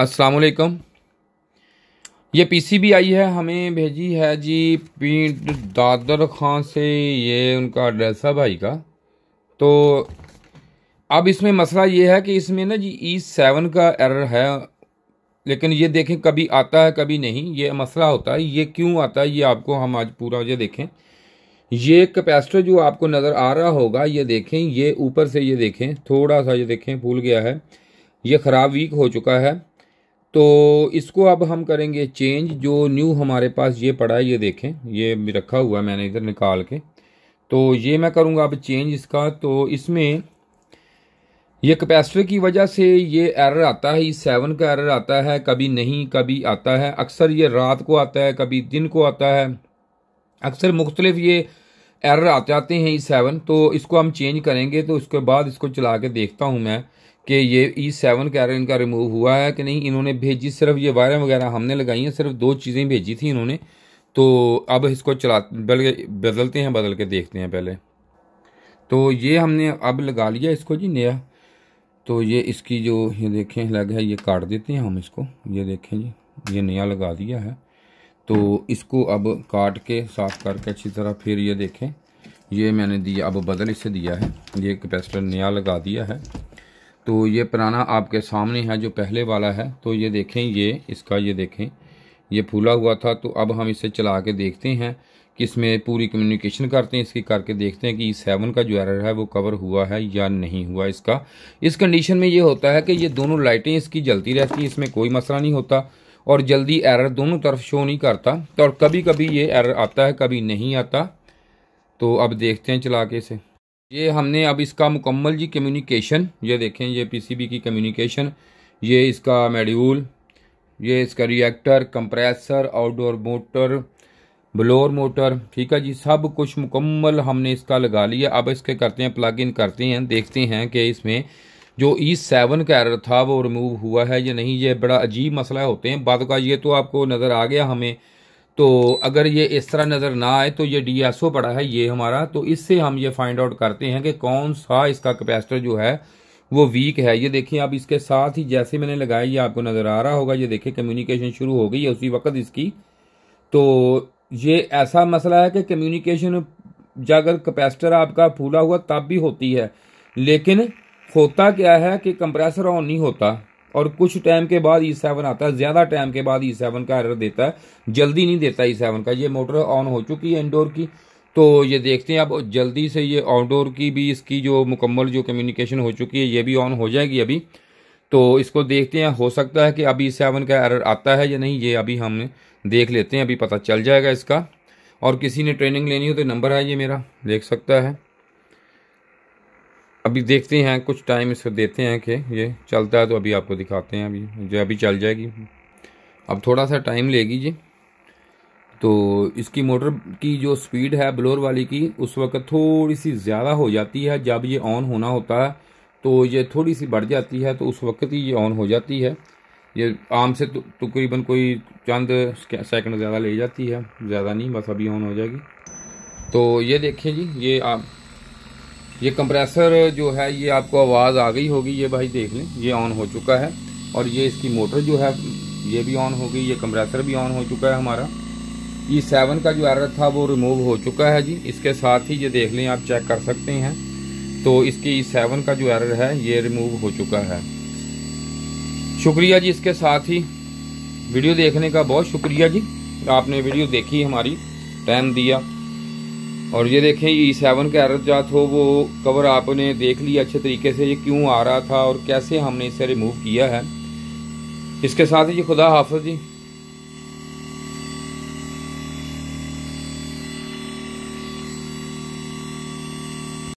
अस्सलाम वालेकुम ये पीसीबी आई है हमें भेजी है जी पीट दादर खां से ये उनका एड्रेस है भाई का तो अब इसमें मसला ये है कि इसमें ना जी ई e सेवन का एरर है लेकिन ये देखें कभी आता है कभी नहीं ये मसला होता है ये क्यों आता है ये आपको हम आज पूरा ये देखें ये कैपेसिटर जो आपको नज़र आ रहा होगा ये देखें ये ऊपर से ये देखें थोड़ा सा ये देखें भूल गया है ये ख़राब वीक हो चुका है तो इसको अब हम करेंगे चेंज जो न्यू हमारे पास ये पड़ा है ये देखें ये रखा हुआ है मैंने इधर निकाल के तो ये मैं करूँगा अब चेंज इसका तो इसमें ये कैपेसिटर की वजह से ये एरर आता है इस सेवन का एरर आता है कभी नहीं कभी आता है अक्सर ये रात को आता है कभी दिन को आता है अक्सर मुख्तलिफ ये एरर आ जाते हैं ये सेवन तो इसको हम चेंज करेंगे तो उसके बाद इसको चला के देखता हूँ मैं कि ये ई सेवन हैं इनका रिमूव हुआ है कि नहीं इन्होंने भेजी सिर्फ ये वायरें वगैरह हमने लगाई हैं सिर्फ दो चीज़ें भेजी थी इन्होंने तो अब इसको चला बल्कि बदलते हैं बदल के देखते हैं पहले तो ये हमने अब लगा लिया इसको जी नया तो ये इसकी जो ये देखें लग है ये काट देते हैं हम इसको ये देखें जी ये नया लगा दिया है तो इसको अब काट के साफ करके अच्छी तरह फिर ये देखें ये मैंने दिया अब बदल इसे दिया है ये कैपेसिटर नया लगा दिया है तो ये पुराना आपके सामने है जो पहले वाला है तो ये देखें ये इसका ये देखें ये फूला हुआ था तो अब हम इसे चला के देखते हैं कि इसमें पूरी कम्युनिकेशन करते हैं इसकी करके देखते हैं कि ई e सेवन का जो एरर है वो कवर हुआ है या नहीं हुआ इसका इस कंडीशन में ये होता है कि ये दोनों लाइटें इसकी जलती रहती हैं इसमें कोई मसला नहीं होता और जल्दी एरर दोनों तरफ शो नहीं करता तो और कभी कभी ये एरर आता है कभी नहीं आता तो अब देखते हैं चला के इसे ये हमने अब इसका मुकम्मल जी कम्युनिकेशन ये देखें ये पीसीबी की कम्युनिकेशन ये इसका मेड्यूल ये इसका reactor compressor outdoor motor blower motor ठीक है जी सब कुछ मुकम्मल हमने इसका लगा लिया अब इसके करते हैं प्लग इन करते हैं देखते हैं कि इसमें जो ई e सेवन का एरर था वो रिमूव हुआ है या नहीं ये बड़ा अजीब मसला होते हैं बाद का ये तो आपको नज़र आ गया हमें तो अगर ये इस तरह नज़र ना आए तो ये डी एस ओ पड़ा है ये हमारा तो इससे हम ये फाइंड आउट करते हैं कि कौन सा इसका कैपेसिटर जो है वो वीक है ये देखिए आप इसके साथ ही जैसे मैंने लगाया ये आपको नज़र आ रहा होगा ये देखिए कम्युनिकेशन शुरू हो गई है उसी वक्त इसकी तो ये ऐसा मसला है कि कम्युनिकेशन अगर कैपेसिटर आपका फूला हुआ तब भी होती है लेकिन होता क्या है कि कंप्रेसर ऑन नहीं होता और कुछ टाइम के बाद ई e सेवन आता है ज़्यादा टाइम के बाद ई e सेवन का एरर देता है जल्दी नहीं देता ई e सेवन का ये मोटर ऑन हो चुकी है इनडोर की तो ये देखते हैं अब जल्दी से ये आउटडोर की भी इसकी जो मुकम्मल जो कम्युनिकेशन हो चुकी है ये भी ऑन हो जाएगी अभी तो इसको देखते हैं हो सकता है कि अभी सेवन का एरर आता है या नहीं ये अभी हम देख लेते हैं अभी पता चल जाएगा इसका और किसी ने ट्रेनिंग लेनी हो तो नंबर है ये मेरा देख सकता है अभी देखते हैं कुछ टाइम इसको देते हैं कि ये चलता है तो अभी आपको दिखाते हैं अभी जो अभी चल जाएगी अब थोड़ा सा टाइम लेगी जी तो इसकी मोटर की जो स्पीड है ब्लोर वाली की उस वक्त थोड़ी सी ज़्यादा हो जाती है जब ये ऑन होना होता है तो ये थोड़ी सी बढ़ जाती है तो उस वक्त ही ये ऑन हो जाती है ये आम से तकरीबन तो, कोई चंद सेकंड ज़्यादा ले जाती है ज़्यादा नहीं बस अभी ऑन हो जाएगी तो ये देखें जी ये आप ये कंप्रेसर जो है ये आपको आवाज़ आ गई होगी ये भाई देख लें ये ऑन हो चुका है और ये इसकी मोटर जो है ये भी ऑन हो गई ये कंप्रेसर भी ऑन हो चुका है हमारा ई सेवन का जो एरर था वो रिमूव हो चुका है जी इसके साथ ही ये देख लें आप चेक कर सकते हैं तो इसके ई सेवन का जो एरर है ये रिमूव हो चुका है शुक्रिया जी इसके साथ ही वीडियो देखने का बहुत शुक्रिया जी आपने वीडियो देखी हमारी टाइम दिया और ये देखें ई सेवन के एरजात हो वो कवर आपने देख लिया अच्छे तरीके से ये क्यों आ रहा था और कैसे हमने इसे रिमूव किया है इसके साथ ही जी खुदा हाफज जी